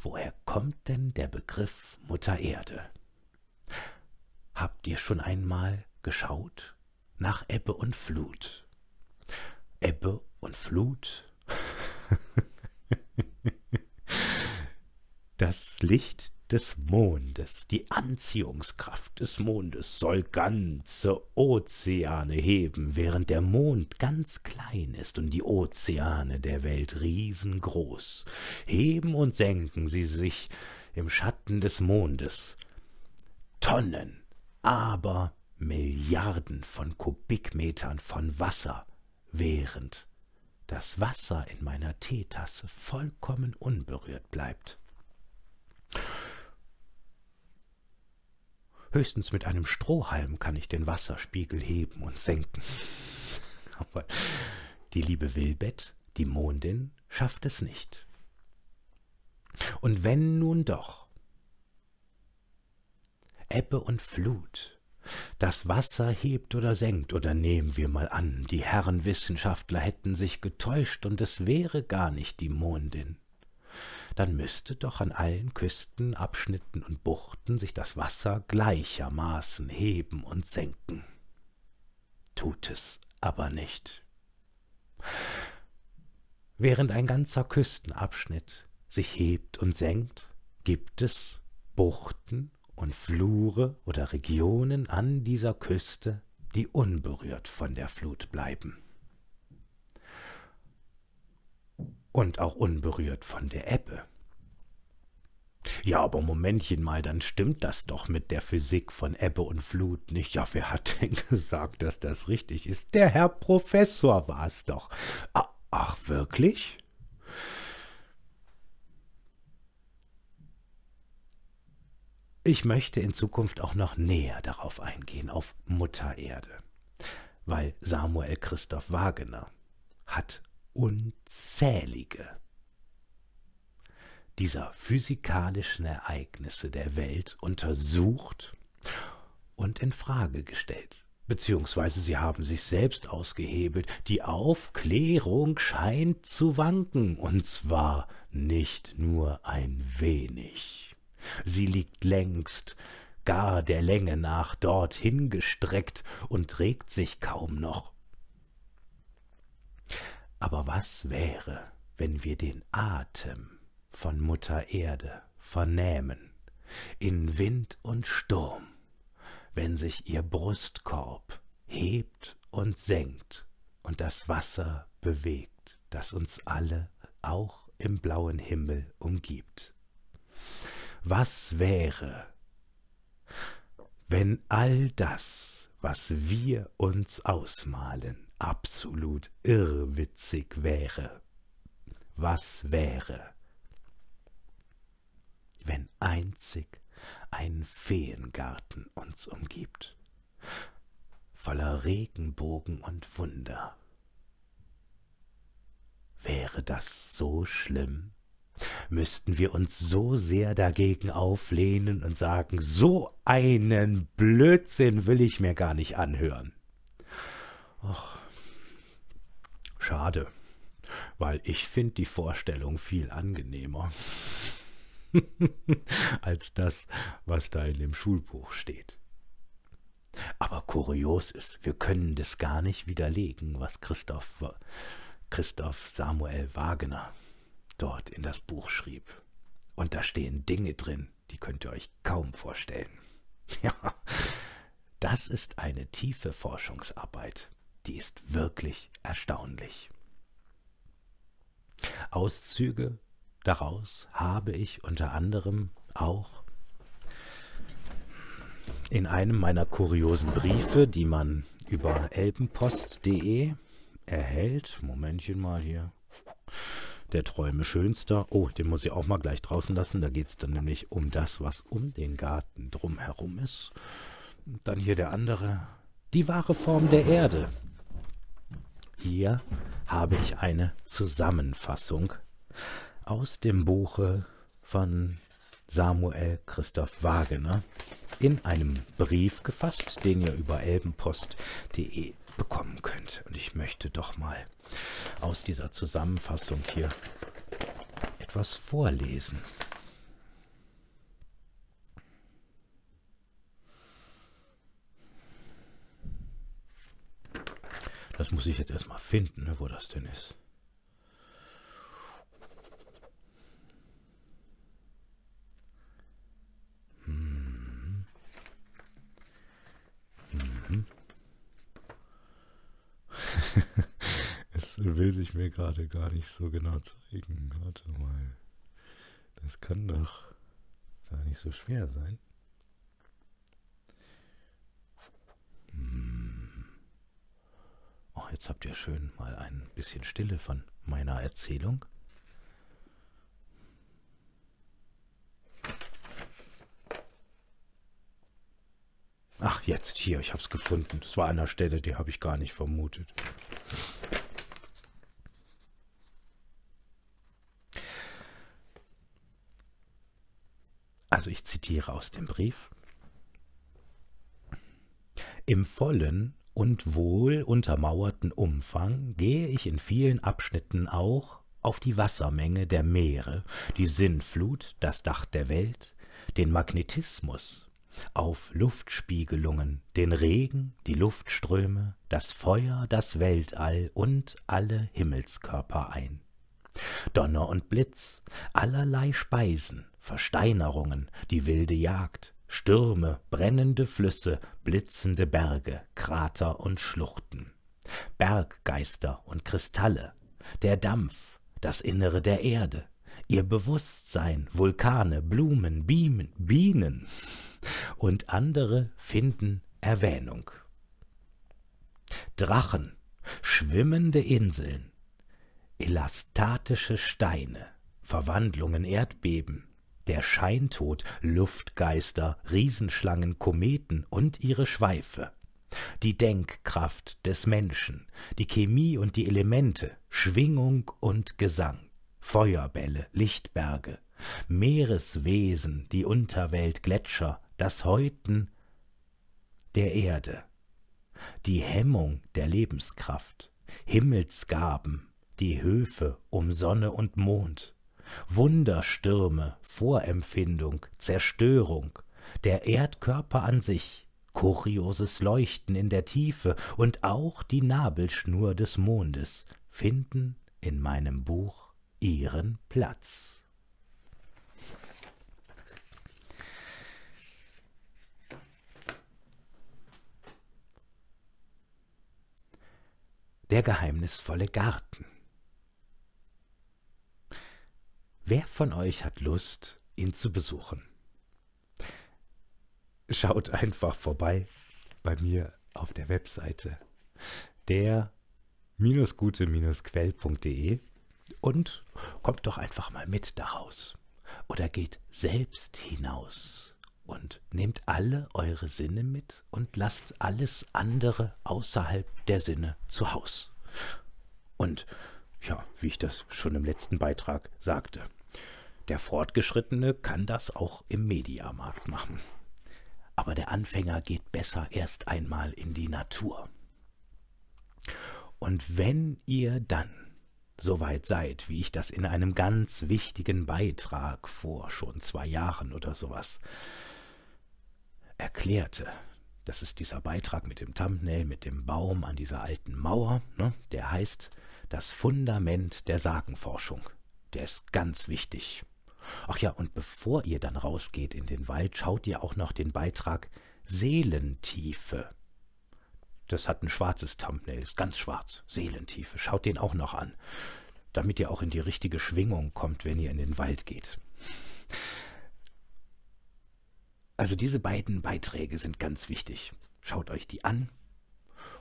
A: Woher kommt denn der Begriff Mutter Erde? Habt ihr schon einmal geschaut nach Ebbe und Flut. Ebbe und Flut. Das Licht des Mondes, die Anziehungskraft des Mondes soll ganze Ozeane heben, während der Mond ganz klein ist und die Ozeane der Welt riesengroß. Heben und senken sie sich im Schatten des Mondes. Tonnen, aber Milliarden von Kubikmetern von Wasser, während das Wasser in meiner Teetasse vollkommen unberührt bleibt. Höchstens mit einem Strohhalm kann ich den Wasserspiegel heben und senken. Aber die liebe Wilbett, die Mondin, schafft es nicht. Und wenn nun doch, Ebbe und Flut das Wasser hebt oder senkt, oder nehmen wir mal an, die Herren Wissenschaftler hätten sich getäuscht und es wäre gar nicht die Mondin. Dann müsste doch an allen Küsten, Abschnitten und Buchten sich das Wasser gleichermaßen heben und senken. Tut es aber nicht. Während ein ganzer Küstenabschnitt sich hebt und senkt, gibt es Buchten und Flure oder Regionen an dieser Küste, die unberührt von der Flut bleiben. Und auch unberührt von der Ebbe. Ja, aber Momentchen mal, dann stimmt das doch mit der Physik von Ebbe und Flut nicht. Ja, wer hat denn gesagt, dass das richtig ist? Der Herr Professor war es doch. Ach, wirklich? Ich möchte in Zukunft auch noch näher darauf eingehen, auf Mutter Erde. Weil Samuel Christoph Wagener hat unzählige dieser physikalischen Ereignisse der Welt untersucht und in Frage gestellt. Beziehungsweise sie haben sich selbst ausgehebelt. Die Aufklärung scheint zu wanken, und zwar nicht nur ein wenig. Sie liegt längst, gar der Länge nach, dort hingestreckt und regt sich kaum noch. Aber was wäre, wenn wir den Atem von Mutter Erde vernähmen, in Wind und Sturm, wenn sich ihr Brustkorb hebt und senkt und das Wasser bewegt, das uns alle auch im blauen Himmel umgibt was wäre, wenn all das, was wir uns ausmalen, absolut irrwitzig wäre? Was wäre, wenn einzig ein Feengarten uns umgibt, voller Regenbogen und Wunder? Wäre das so schlimm? müssten wir uns so sehr dagegen auflehnen und sagen, so einen Blödsinn will ich mir gar nicht anhören. Och, schade, weil ich finde die Vorstellung viel angenehmer als das, was da in dem Schulbuch steht. Aber kurios ist, wir können das gar nicht widerlegen, was Christoph, Christoph Samuel Wagner dort in das Buch schrieb. Und da stehen Dinge drin, die könnt ihr euch kaum vorstellen. Ja, das ist eine tiefe Forschungsarbeit, die ist wirklich erstaunlich. Auszüge daraus habe ich unter anderem auch in einem meiner kuriosen Briefe, die man über elbenpost.de erhält. Momentchen mal hier der Träume schönster. Oh, den muss ich auch mal gleich draußen lassen. Da geht es dann nämlich um das, was um den Garten drumherum ist. dann hier der andere. Die wahre Form der Erde. Hier habe ich eine Zusammenfassung aus dem Buche von Samuel Christoph Wagener in einem Brief gefasst, den ihr über elbenpost.de bekommen könnt. Und ich möchte doch mal aus dieser Zusammenfassung hier etwas vorlesen. Das muss ich jetzt erstmal finden, ne, wo das denn ist. es will sich mir gerade gar nicht so genau zeigen. Warte mal. Das kann doch gar nicht so schwer sein. Hm. Oh, jetzt habt ihr schön mal ein bisschen Stille von meiner Erzählung. Ach, jetzt hier, ich habe es gefunden. Das war an der Stelle, die habe ich gar nicht vermutet. Also ich zitiere aus dem Brief. Im vollen und wohl untermauerten Umfang gehe ich in vielen Abschnitten auch auf die Wassermenge der Meere, die Sinnflut, das Dach der Welt, den Magnetismus, auf Luftspiegelungen, den Regen, die Luftströme, das Feuer, das Weltall und alle Himmelskörper ein. Donner und Blitz, allerlei Speisen, Versteinerungen, die wilde Jagd, Stürme, brennende Flüsse, blitzende Berge, Krater und Schluchten, Berggeister und Kristalle, der Dampf, das Innere der Erde, ihr Bewusstsein, Vulkane, Blumen, Biemen, Bienen, und andere finden Erwähnung. Drachen, schwimmende Inseln, elastatische Steine, Verwandlungen, Erdbeben, der Scheintod, Luftgeister, Riesenschlangen, Kometen und ihre Schweife. Die Denkkraft des Menschen, die Chemie und die Elemente, Schwingung und Gesang, Feuerbälle, Lichtberge, Meereswesen, die Unterwelt, Gletscher, das Häuten der Erde, die Hemmung der Lebenskraft, Himmelsgaben, die Höfe um Sonne und Mond, Wunderstürme, Vorempfindung, Zerstörung, der Erdkörper an sich, kurioses Leuchten in der Tiefe und auch die Nabelschnur des Mondes finden in meinem Buch ihren Platz. Der geheimnisvolle Garten. Wer von euch hat Lust, ihn zu besuchen? Schaut einfach vorbei bei mir auf der Webseite der-gute-quell.de und kommt doch einfach mal mit daraus oder geht selbst hinaus und nehmt alle eure Sinne mit und lasst alles andere außerhalb der Sinne zu Haus. Und ja, wie ich das schon im letzten Beitrag sagte, der Fortgeschrittene kann das auch im Mediamarkt machen. Aber der Anfänger geht besser erst einmal in die Natur. Und wenn ihr dann so weit seid, wie ich das in einem ganz wichtigen Beitrag vor schon zwei Jahren oder sowas erklärte, das ist dieser Beitrag mit dem Thumbnail, mit dem Baum an dieser alten Mauer, ne? der heißt Das Fundament der Sagenforschung. Der ist ganz wichtig. Ach ja, und bevor ihr dann rausgeht in den Wald, schaut ihr auch noch den Beitrag Seelentiefe. Das hat ein schwarzes Thumbnail, ist ganz schwarz. Seelentiefe. Schaut den auch noch an, damit ihr auch in die richtige Schwingung kommt, wenn ihr in den Wald geht. Also diese beiden Beiträge sind ganz wichtig. Schaut euch die an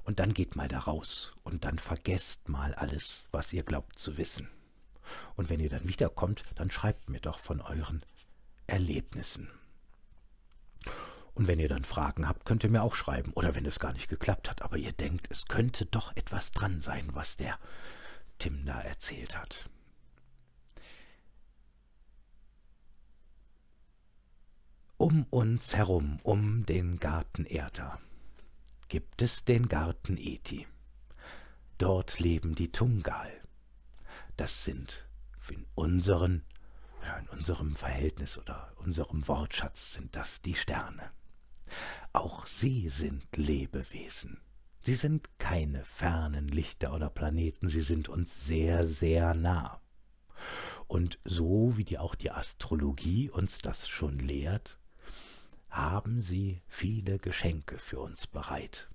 A: und dann geht mal da raus und dann vergesst mal alles, was ihr glaubt zu wissen. Und wenn ihr dann wiederkommt, dann schreibt mir doch von euren Erlebnissen. Und wenn ihr dann Fragen habt, könnt ihr mir auch schreiben. Oder wenn es gar nicht geklappt hat, aber ihr denkt, es könnte doch etwas dran sein, was der Tim da erzählt hat. Um uns herum, um den Garten Erta, gibt es den Garten Eti. Dort leben die Tungal. Das sind in unseren, in unserem Verhältnis oder unserem Wortschatz sind das die Sterne. Auch sie sind Lebewesen. Sie sind keine fernen Lichter oder Planeten, sie sind uns sehr, sehr nah. Und so wie die auch die Astrologie uns das schon lehrt, haben sie viele Geschenke für uns bereit.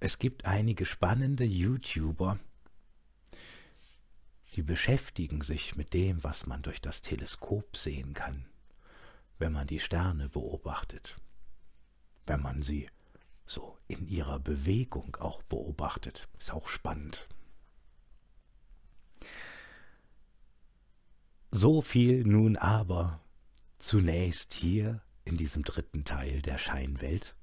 A: Es gibt einige spannende YouTuber, die beschäftigen sich mit dem, was man durch das Teleskop sehen kann, wenn man die Sterne beobachtet, wenn man sie so in ihrer Bewegung auch beobachtet. Ist auch spannend. So viel nun aber zunächst hier in diesem dritten Teil der Scheinwelt,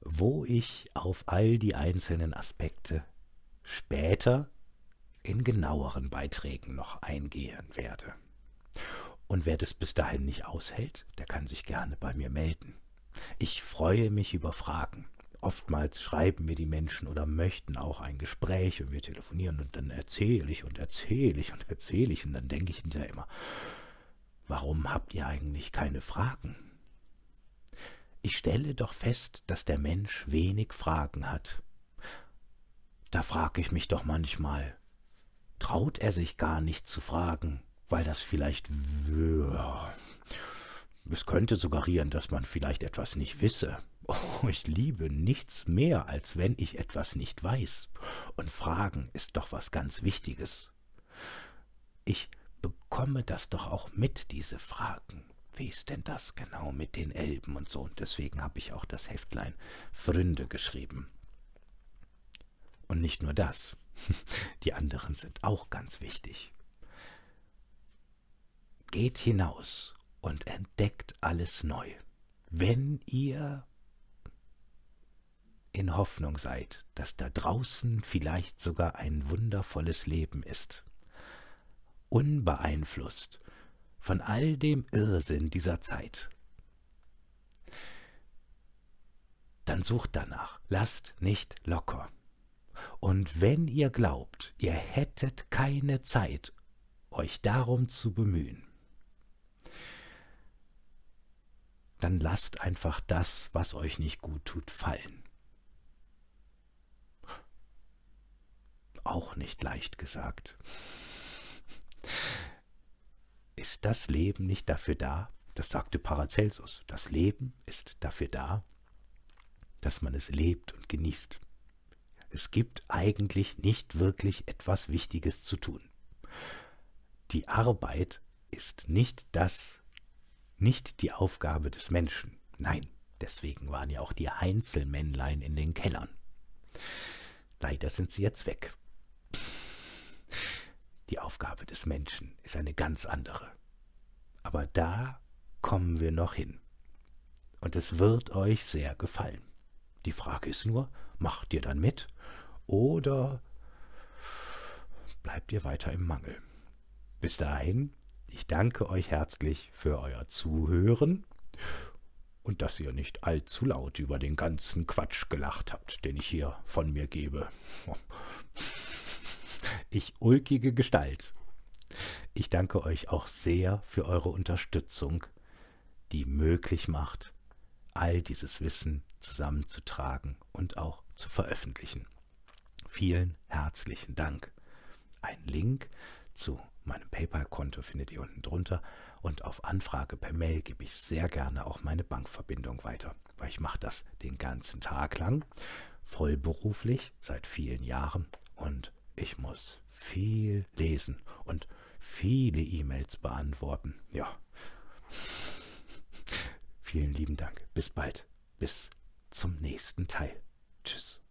A: wo ich auf all die einzelnen Aspekte später in genaueren Beiträgen noch eingehen werde. Und wer das bis dahin nicht aushält, der kann sich gerne bei mir melden. Ich freue mich über Fragen oftmals schreiben mir die Menschen oder möchten auch ein Gespräch und wir telefonieren und dann erzähle ich und erzähle ich und erzähle ich und dann denke ich hinterher immer, warum habt ihr eigentlich keine Fragen? Ich stelle doch fest, dass der Mensch wenig Fragen hat. Da frage ich mich doch manchmal, traut er sich gar nicht zu fragen, weil das vielleicht es könnte suggerieren, dass man vielleicht etwas nicht wisse. Oh, ich liebe nichts mehr, als wenn ich etwas nicht weiß. Und Fragen ist doch was ganz Wichtiges. Ich bekomme das doch auch mit, diese Fragen. Wie ist denn das genau mit den Elben und so? Und deswegen habe ich auch das Heftlein Fründe geschrieben. Und nicht nur das. Die anderen sind auch ganz wichtig. Geht hinaus und entdeckt alles neu. Wenn ihr in Hoffnung seid, dass da draußen vielleicht sogar ein wundervolles Leben ist. Unbeeinflusst von all dem Irrsinn dieser Zeit. Dann sucht danach, lasst nicht locker. Und wenn ihr glaubt, ihr hättet keine Zeit, euch darum zu bemühen, dann lasst einfach das, was euch nicht gut tut, fallen. auch nicht leicht gesagt. Ist das Leben nicht dafür da? Das sagte Paracelsus. Das Leben ist dafür da, dass man es lebt und genießt. Es gibt eigentlich nicht wirklich etwas Wichtiges zu tun. Die Arbeit ist nicht das, nicht die Aufgabe des Menschen. Nein, deswegen waren ja auch die Heinzelmännlein in den Kellern. Leider sind sie jetzt weg. Die Aufgabe des Menschen ist eine ganz andere. Aber da kommen wir noch hin. Und es wird euch sehr gefallen. Die Frage ist nur, macht ihr dann mit oder bleibt ihr weiter im Mangel? Bis dahin, ich danke euch herzlich für euer Zuhören und dass ihr nicht allzu laut über den ganzen Quatsch gelacht habt, den ich hier von mir gebe ich ulkige Gestalt. Ich danke euch auch sehr für eure Unterstützung, die möglich macht, all dieses Wissen zusammenzutragen und auch zu veröffentlichen. Vielen herzlichen Dank. Ein Link zu meinem PayPal-Konto findet ihr unten drunter und auf Anfrage per Mail gebe ich sehr gerne auch meine Bankverbindung weiter, weil ich mache das den ganzen Tag lang, vollberuflich seit vielen Jahren und ich muss viel lesen und viele E-Mails beantworten. Ja. Vielen lieben Dank. Bis bald. Bis zum nächsten Teil. Tschüss.